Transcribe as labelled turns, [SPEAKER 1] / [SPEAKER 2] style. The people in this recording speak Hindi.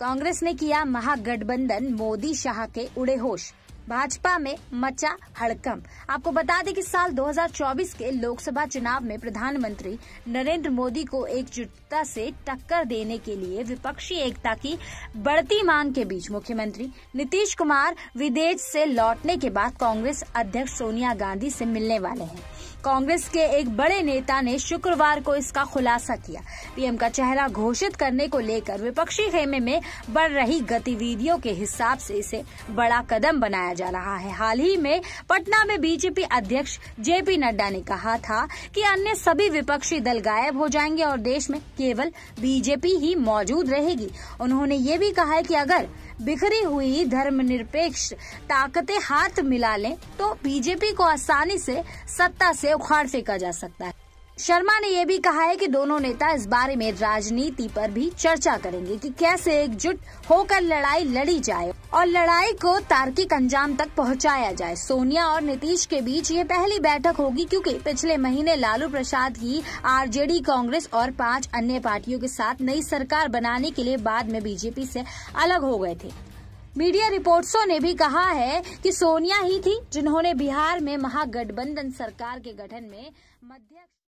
[SPEAKER 1] कांग्रेस ने किया महागठबंधन मोदी शाह के उड़े होश भाजपा में मचा हड़कंप आपको बता दें कि साल 2024 के लोकसभा चुनाव में प्रधानमंत्री नरेंद्र मोदी को एकजुटता से टक्कर देने के लिए विपक्षी एकता की बढ़ती मांग के बीच मुख्यमंत्री नीतीश कुमार विदेश से लौटने के बाद कांग्रेस अध्यक्ष सोनिया गांधी से मिलने वाले हैं कांग्रेस के एक बड़े नेता ने शुक्रवार को इसका खुलासा किया पीएम का चेहरा घोषित करने को लेकर विपक्षी खेमे में बढ़ रही गतिविधियों के हिसाब से इसे बड़ा कदम बनाया जा रहा है हाल ही में पटना में बीजेपी अध्यक्ष जेपी नड्डा ने कहा था कि अन्य सभी विपक्षी दल गायब हो जाएंगे और देश में केवल बीजेपी ही मौजूद रहेगी उन्होंने ये भी कहा है कि अगर बिखरी हुई धर्मनिरपेक्ष ताकतें हाथ मिला लें तो बीजेपी को आसानी से सत्ता से उखाड़ फेंका जा सकता है शर्मा ने यह भी कहा है कि दोनों नेता इस बारे में राजनीति पर भी चर्चा करेंगे कि कैसे एकजुट होकर लड़ाई लड़ी जाए और लड़ाई को तार्किक अंजाम तक पहुंचाया जाए सोनिया और नीतीश के बीच ये पहली बैठक होगी क्योंकि पिछले महीने लालू प्रसाद ही आरजेडी कांग्रेस और पांच अन्य पार्टियों के साथ नई सरकार बनाने के लिए बाद में बीजेपी से अलग हो गए थे मीडिया रिपोर्ट्सों ने भी कहा है कि सोनिया ही थी जिन्होंने बिहार में महागठबंधन सरकार के गठन में मध्य